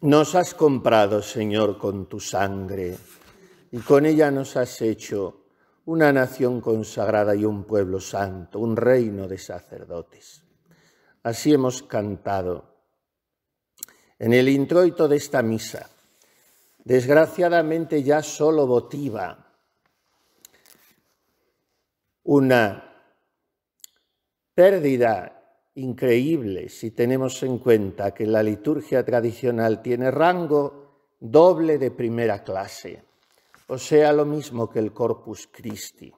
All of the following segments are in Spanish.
Nos has comprado, Señor, con tu sangre, y con ella nos has hecho una nación consagrada y un pueblo santo, un reino de sacerdotes. Así hemos cantado en el introito de esta misa, desgraciadamente ya solo votiva una pérdida increíble si tenemos en cuenta que la liturgia tradicional tiene rango doble de primera clase, o sea, lo mismo que el Corpus Christi,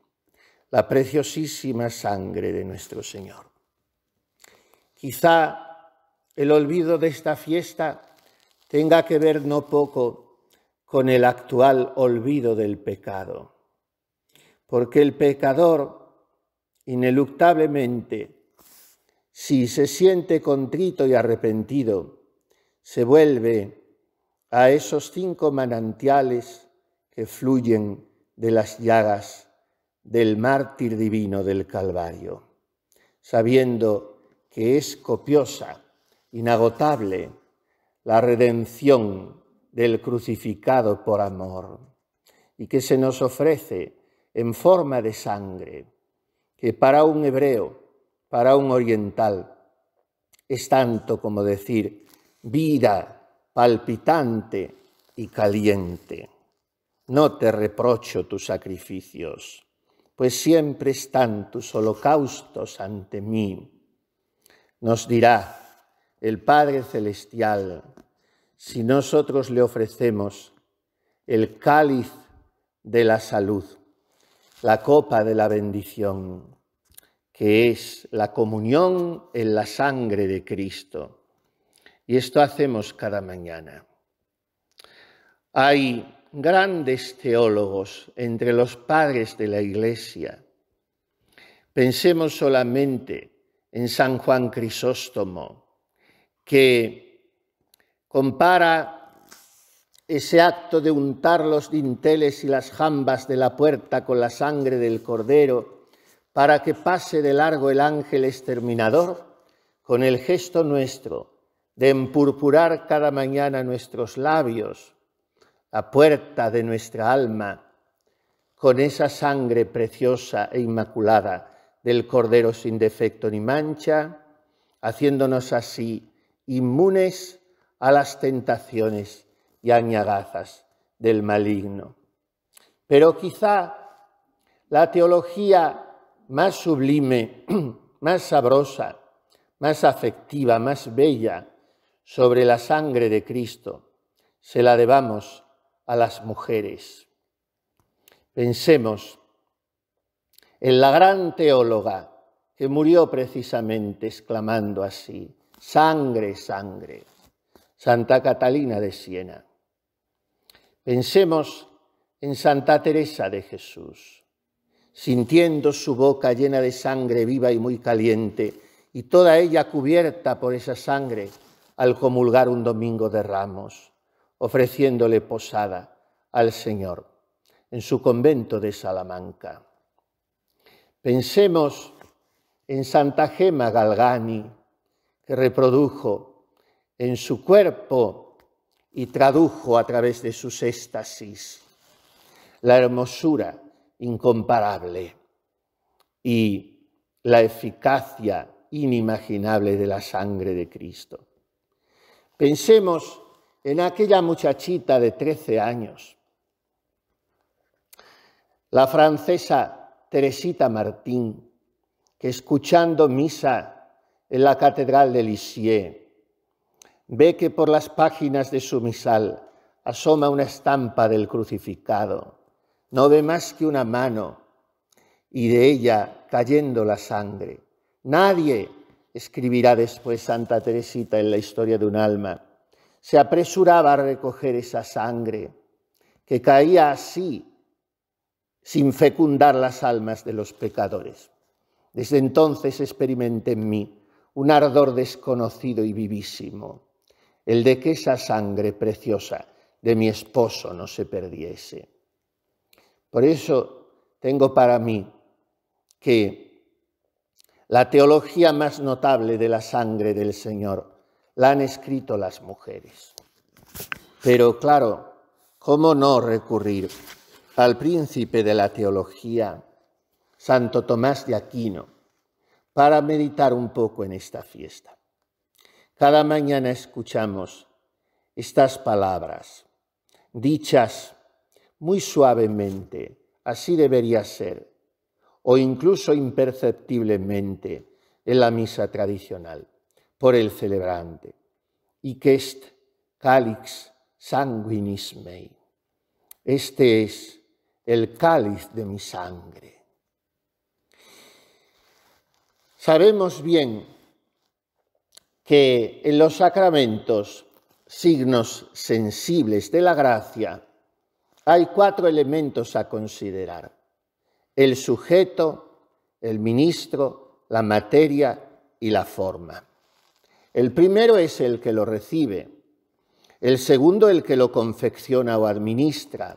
la preciosísima sangre de nuestro Señor. Quizá el olvido de esta fiesta tenga que ver no poco con el actual olvido del pecado, porque el pecador ineluctablemente si se siente contrito y arrepentido, se vuelve a esos cinco manantiales que fluyen de las llagas del mártir divino del Calvario, sabiendo que es copiosa, inagotable, la redención del crucificado por amor y que se nos ofrece en forma de sangre, que para un hebreo para un oriental es tanto como decir vida palpitante y caliente. No te reprocho tus sacrificios, pues siempre están tus holocaustos ante mí. Nos dirá el Padre Celestial, si nosotros le ofrecemos el cáliz de la salud, la copa de la bendición, que es la comunión en la sangre de Cristo. Y esto hacemos cada mañana. Hay grandes teólogos entre los padres de la Iglesia. Pensemos solamente en San Juan Crisóstomo, que compara ese acto de untar los dinteles y las jambas de la puerta con la sangre del cordero para que pase de largo el ángel exterminador con el gesto nuestro de empurpurar cada mañana nuestros labios, la puerta de nuestra alma, con esa sangre preciosa e inmaculada del Cordero sin defecto ni mancha, haciéndonos así inmunes a las tentaciones y añagazas del maligno. Pero quizá la teología más sublime, más sabrosa, más afectiva, más bella sobre la sangre de Cristo, se la debamos a las mujeres. Pensemos en la gran teóloga que murió precisamente exclamando así, sangre, sangre, Santa Catalina de Siena. Pensemos en Santa Teresa de Jesús sintiendo su boca llena de sangre viva y muy caliente, y toda ella cubierta por esa sangre al comulgar un domingo de ramos, ofreciéndole posada al Señor en su convento de Salamanca. Pensemos en Santa Gema Galgani, que reprodujo en su cuerpo y tradujo a través de sus éxtasis la hermosura incomparable y la eficacia inimaginable de la sangre de Cristo. Pensemos en aquella muchachita de 13 años, la francesa Teresita Martín, que escuchando misa en la Catedral de Lisieux, ve que por las páginas de su misal asoma una estampa del crucificado no ve más que una mano y de ella cayendo la sangre. Nadie, escribirá después Santa Teresita en la historia de un alma, se apresuraba a recoger esa sangre que caía así sin fecundar las almas de los pecadores. Desde entonces experimenté en mí un ardor desconocido y vivísimo, el de que esa sangre preciosa de mi esposo no se perdiese. Por eso tengo para mí que la teología más notable de la sangre del Señor la han escrito las mujeres. Pero claro, ¿cómo no recurrir al príncipe de la teología, Santo Tomás de Aquino, para meditar un poco en esta fiesta? Cada mañana escuchamos estas palabras, dichas muy suavemente, así debería ser, o incluso imperceptiblemente en la misa tradicional, por el celebrante. Y que est calix sanguinis mei. Este es el cáliz de mi sangre. Sabemos bien que en los sacramentos, signos sensibles de la gracia, hay cuatro elementos a considerar. El sujeto, el ministro, la materia y la forma. El primero es el que lo recibe, el segundo el que lo confecciona o administra.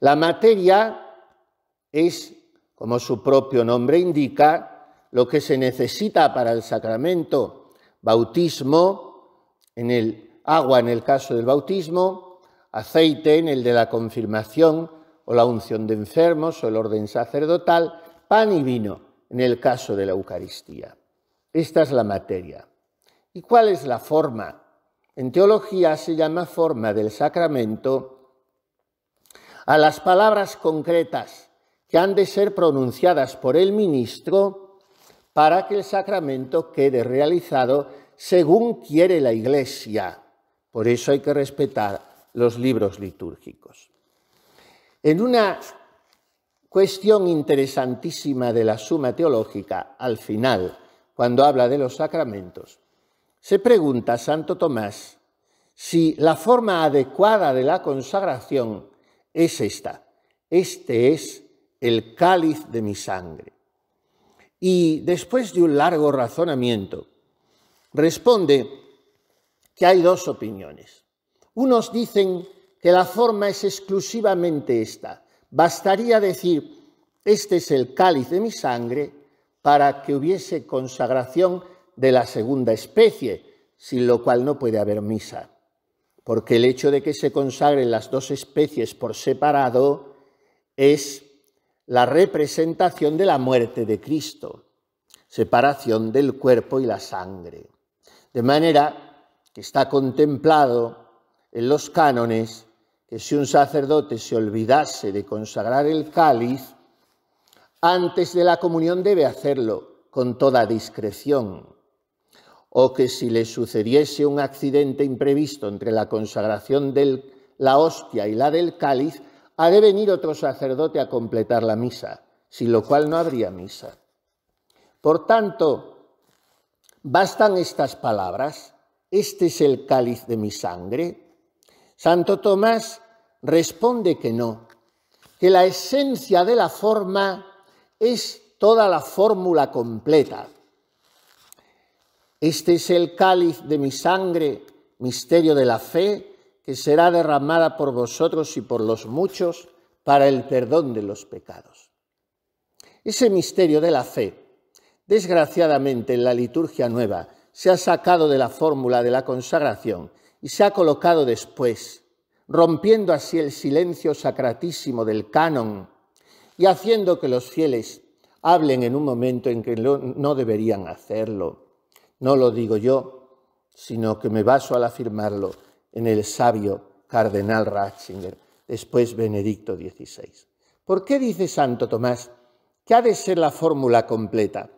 La materia es, como su propio nombre indica, lo que se necesita para el sacramento, bautismo, en el agua en el caso del bautismo, aceite en el de la confirmación o la unción de enfermos o el orden sacerdotal, pan y vino en el caso de la Eucaristía. Esta es la materia. ¿Y cuál es la forma? En teología se llama forma del sacramento a las palabras concretas que han de ser pronunciadas por el ministro para que el sacramento quede realizado según quiere la Iglesia. Por eso hay que respetar los libros litúrgicos. En una cuestión interesantísima de la suma teológica, al final, cuando habla de los sacramentos, se pregunta Santo Tomás si la forma adecuada de la consagración es esta. Este es el cáliz de mi sangre. Y después de un largo razonamiento, responde que hay dos opiniones. Unos dicen que la forma es exclusivamente esta. Bastaría decir, este es el cáliz de mi sangre para que hubiese consagración de la segunda especie, sin lo cual no puede haber misa, porque el hecho de que se consagren las dos especies por separado es la representación de la muerte de Cristo, separación del cuerpo y la sangre. De manera que está contemplado en los cánones que si un sacerdote se olvidase de consagrar el cáliz, antes de la comunión debe hacerlo con toda discreción, o que si le sucediese un accidente imprevisto entre la consagración de la hostia y la del cáliz, ha de venir otro sacerdote a completar la misa, sin lo cual no habría misa. Por tanto, bastan estas palabras, este es el cáliz de mi sangre, Santo Tomás responde que no, que la esencia de la forma es toda la fórmula completa. Este es el cáliz de mi sangre, misterio de la fe, que será derramada por vosotros y por los muchos para el perdón de los pecados. Ese misterio de la fe, desgraciadamente en la liturgia nueva, se ha sacado de la fórmula de la consagración y se ha colocado después, rompiendo así el silencio sacratísimo del canon y haciendo que los fieles hablen en un momento en que no deberían hacerlo. No lo digo yo, sino que me baso al afirmarlo en el sabio cardenal Ratzinger, después Benedicto XVI. ¿Por qué dice Santo Tomás que ha de ser la fórmula completa?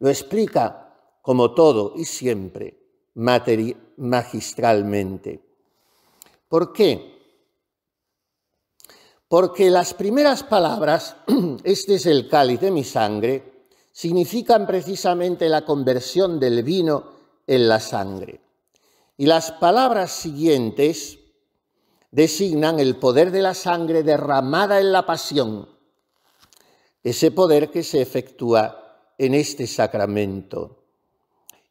Lo explica como todo y siempre magistralmente. ¿Por qué? Porque las primeras palabras, este es el cáliz de mi sangre, significan precisamente la conversión del vino en la sangre. Y las palabras siguientes designan el poder de la sangre derramada en la pasión, ese poder que se efectúa en este sacramento.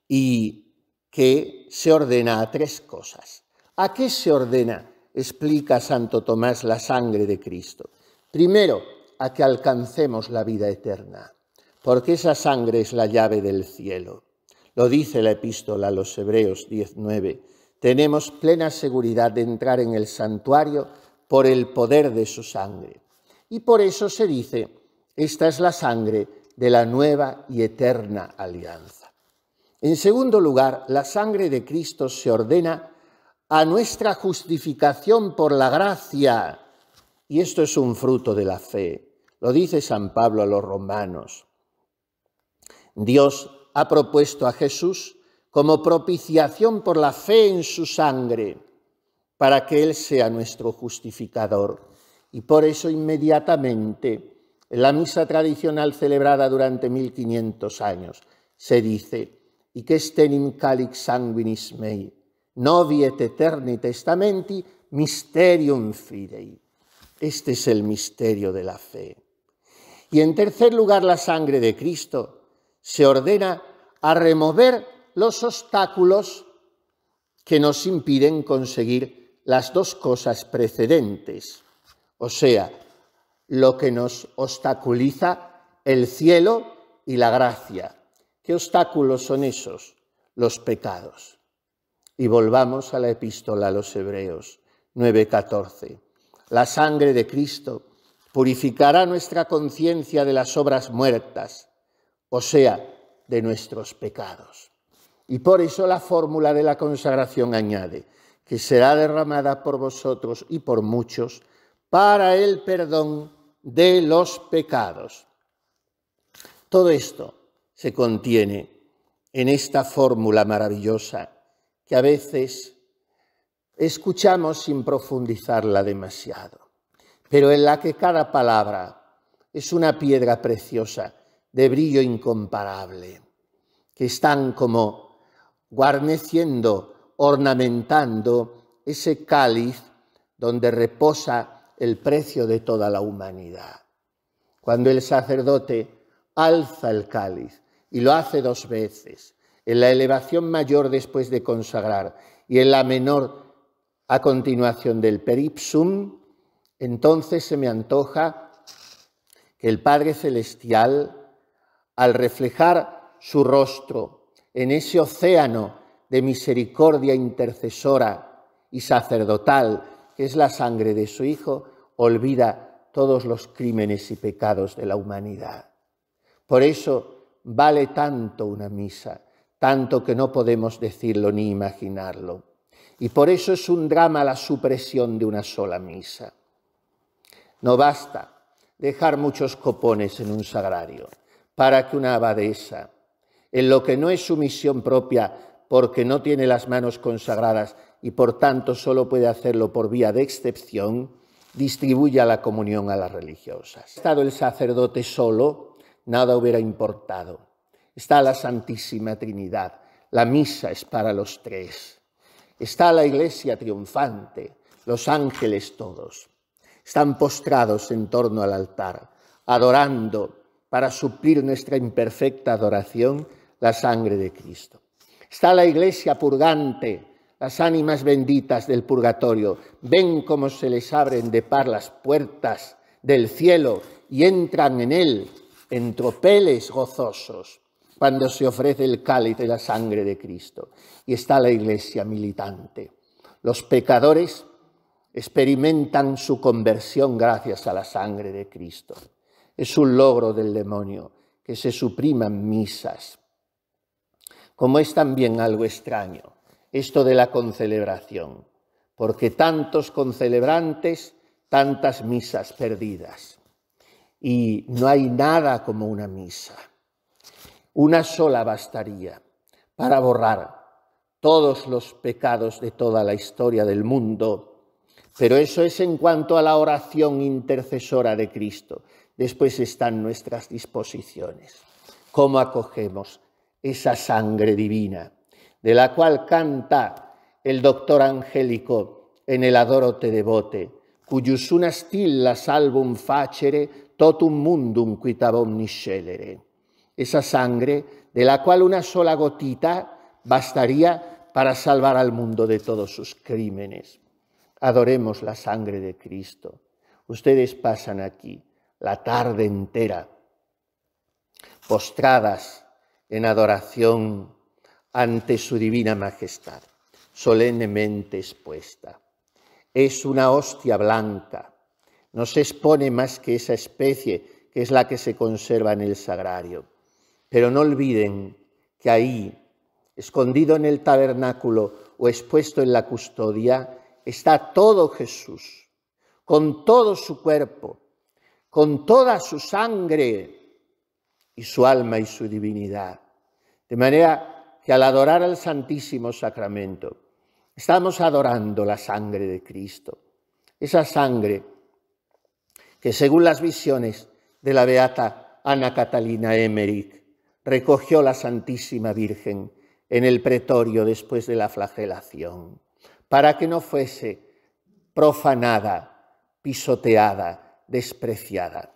Y que se ordena a tres cosas. ¿A qué se ordena? Explica Santo Tomás la sangre de Cristo. Primero, a que alcancemos la vida eterna, porque esa sangre es la llave del cielo. Lo dice la epístola a los Hebreos 19. Tenemos plena seguridad de entrar en el santuario por el poder de su sangre. Y por eso se dice, esta es la sangre de la nueva y eterna alianza. En segundo lugar, la sangre de Cristo se ordena a nuestra justificación por la gracia. Y esto es un fruto de la fe. Lo dice San Pablo a los romanos. Dios ha propuesto a Jesús como propiciación por la fe en su sangre, para que Él sea nuestro justificador. Y por eso inmediatamente, en la misa tradicional celebrada durante 1500 años, se dice, estén in calix sanguinis mei, novi et eterni testamenti, mysterium fidei. Este es el misterio de la fe. Y en tercer lugar, la sangre de Cristo se ordena a remover los obstáculos que nos impiden conseguir las dos cosas precedentes, o sea, lo que nos obstaculiza el cielo y la gracia, ¿Qué obstáculos son esos? Los pecados. Y volvamos a la epístola a los Hebreos 9:14. La sangre de Cristo purificará nuestra conciencia de las obras muertas, o sea, de nuestros pecados. Y por eso la fórmula de la consagración añade, que será derramada por vosotros y por muchos para el perdón de los pecados. Todo esto se contiene en esta fórmula maravillosa que a veces escuchamos sin profundizarla demasiado, pero en la que cada palabra es una piedra preciosa de brillo incomparable, que están como guarneciendo, ornamentando ese cáliz donde reposa el precio de toda la humanidad. Cuando el sacerdote alza el cáliz y lo hace dos veces, en la elevación mayor después de consagrar y en la menor a continuación del peripsum, entonces se me antoja que el Padre Celestial, al reflejar su rostro en ese océano de misericordia intercesora y sacerdotal, que es la sangre de su Hijo, olvida todos los crímenes y pecados de la humanidad. Por eso, vale tanto una misa, tanto que no podemos decirlo ni imaginarlo. Y por eso es un drama la supresión de una sola misa. No basta dejar muchos copones en un sagrario para que una abadesa, en lo que no es su misión propia, porque no tiene las manos consagradas y por tanto solo puede hacerlo por vía de excepción, distribuya la comunión a las religiosas. Ha estado el sacerdote solo, nada hubiera importado. Está la Santísima Trinidad, la misa es para los tres. Está la iglesia triunfante, los ángeles todos. Están postrados en torno al altar, adorando para suplir nuestra imperfecta adoración la sangre de Cristo. Está la iglesia purgante, las ánimas benditas del purgatorio. Ven cómo se les abren de par las puertas del cielo y entran en él en tropeles gozosos cuando se ofrece el cáliz de la sangre de Cristo. Y está la iglesia militante. Los pecadores experimentan su conversión gracias a la sangre de Cristo. Es un logro del demonio que se supriman misas. Como es también algo extraño esto de la concelebración, porque tantos concelebrantes, tantas misas perdidas y no hay nada como una misa. Una sola bastaría para borrar todos los pecados de toda la historia del mundo, pero eso es en cuanto a la oración intercesora de Cristo. Después están nuestras disposiciones. ¿Cómo acogemos esa sangre divina de la cual canta el doctor angélico en el Adoro devote, cuyus unas tillas album facere totum mundum quitabom omniscelere. Esa sangre de la cual una sola gotita bastaría para salvar al mundo de todos sus crímenes. Adoremos la sangre de Cristo. Ustedes pasan aquí la tarde entera, postradas en adoración ante su divina majestad, solemnemente expuesta. Es una hostia blanca no se expone más que esa especie que es la que se conserva en el sagrario. Pero no olviden que ahí, escondido en el tabernáculo o expuesto en la custodia, está todo Jesús, con todo su cuerpo, con toda su sangre y su alma y su divinidad. De manera que al adorar al Santísimo Sacramento, estamos adorando la sangre de Cristo, esa sangre que según las visiones de la beata Ana Catalina Emmerich, recogió la Santísima Virgen en el pretorio después de la flagelación, para que no fuese profanada, pisoteada, despreciada.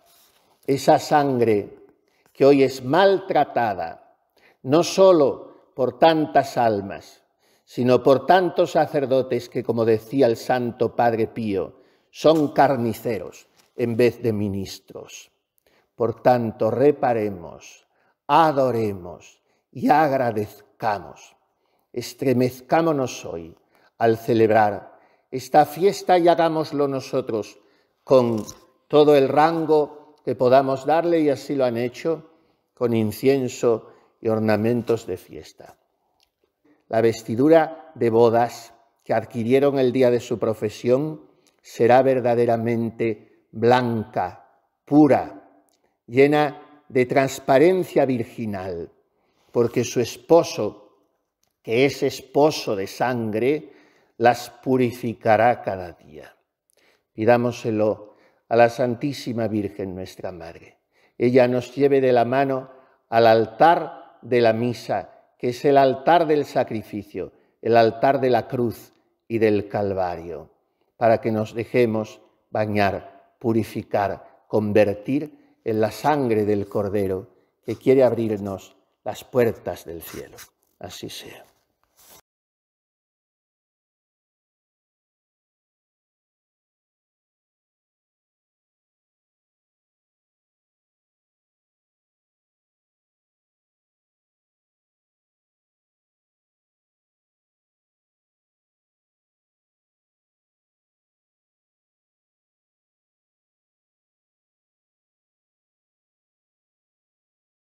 Esa sangre que hoy es maltratada, no sólo por tantas almas, sino por tantos sacerdotes que, como decía el Santo Padre Pío, son carniceros, en vez de ministros. Por tanto, reparemos, adoremos y agradezcamos. Estremezcámonos hoy al celebrar esta fiesta y hagámoslo nosotros con todo el rango que podamos darle y así lo han hecho con incienso y ornamentos de fiesta. La vestidura de bodas que adquirieron el día de su profesión será verdaderamente blanca, pura, llena de transparencia virginal, porque su esposo, que es esposo de sangre, las purificará cada día. Pidámoselo a la Santísima Virgen nuestra Madre. Ella nos lleve de la mano al altar de la misa, que es el altar del sacrificio, el altar de la cruz y del Calvario, para que nos dejemos bañar purificar, convertir en la sangre del Cordero que quiere abrirnos las puertas del cielo. Así sea.